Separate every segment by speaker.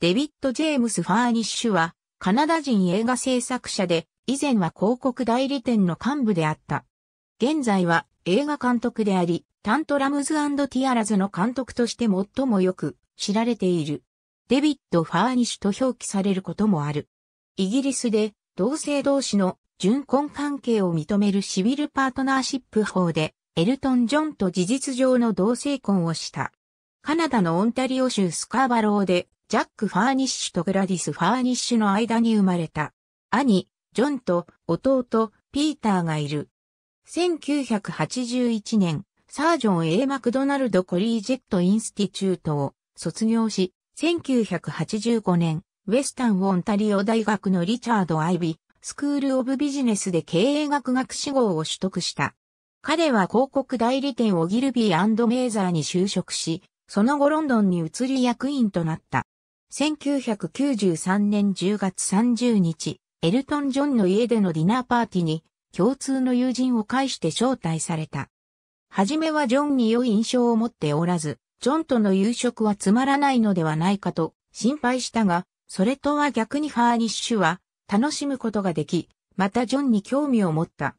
Speaker 1: デビッド・ジェームス・ファーニッシュは、カナダ人映画制作者で、以前は広告代理店の幹部であった。現在は映画監督であり、タントラムズティアラズの監督として最もよく知られている。デビッド・ファーニッシュと表記されることもある。イギリスで同性同士の純婚関係を認めるシビルパートナーシップ法で、エルトン・ジョンと事実上の同性婚をした。カナダのオンタリオ州スカーバローでジャック・ファーニッシュとグラディス・ファーニッシュの間に生まれた。兄、ジョンと弟、ピーターがいる。1981年、サージョン A. マクドナルド・コリージェット・インスティチュートを卒業し、1985年、ウェスタン・オンタリオ大学のリチャード・アイビスクール・オブ・ビジネスで経営学学士号を取得した。彼は広告代理店オギルビーメーザーに就職し、その後ロンドンに移り役員となった。1993年10月30日、エルトン・ジョンの家でのディナーパーティーに共通の友人を介して招待された。はじめはジョンに良い印象を持っておらず、ジョンとの夕食はつまらないのではないかと心配したが、それとは逆にハーニッシュは楽しむことができ、またジョンに興味を持った。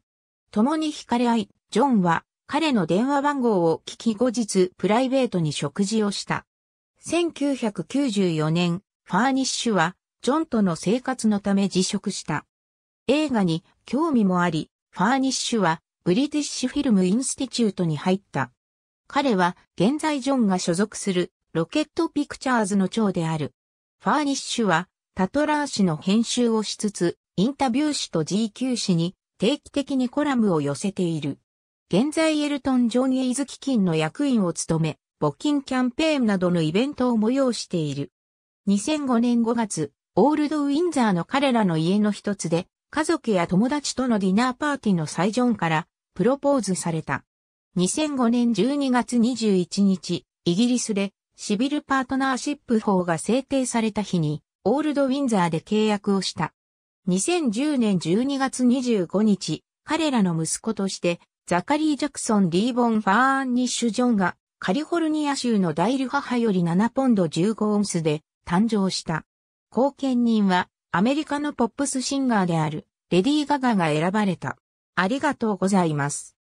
Speaker 1: 共に惹かれ合い、ジョンは彼の電話番号を聞き後日プライベートに食事をした。1994年、ファーニッシュは、ジョンとの生活のため辞職した。映画に興味もあり、ファーニッシュは、ブリティッシュフィルムインスティチュートに入った。彼は、現在ジョンが所属する、ロケットピクチャーズの長である。ファーニッシュは、タトラー氏の編集をしつつ、インタビュー氏と GQ 氏に定期的にコラムを寄せている。現在エルトン・ジョン・エイズ基金の役員を務め、募金キャンペーンなどのイベントを催している。2005年5月、オールドウィンザーの彼らの家の一つで、家族や友達とのディナーパーティーの最上からプロポーズされた。2005年12月21日、イギリスでシビルパートナーシップ法が制定された日に、オールドウィンザーで契約をした。2010年12月25日、彼らの息子として、ザカリー・ジャクソン・リーボン・ファーン・ニッシュ・ジョンがカリフォルニア州の大イル母より7ポンド15オンスで誕生した。後見人はアメリカのポップスシンガーであるレディー・ガガが選ばれた。ありがとうございます。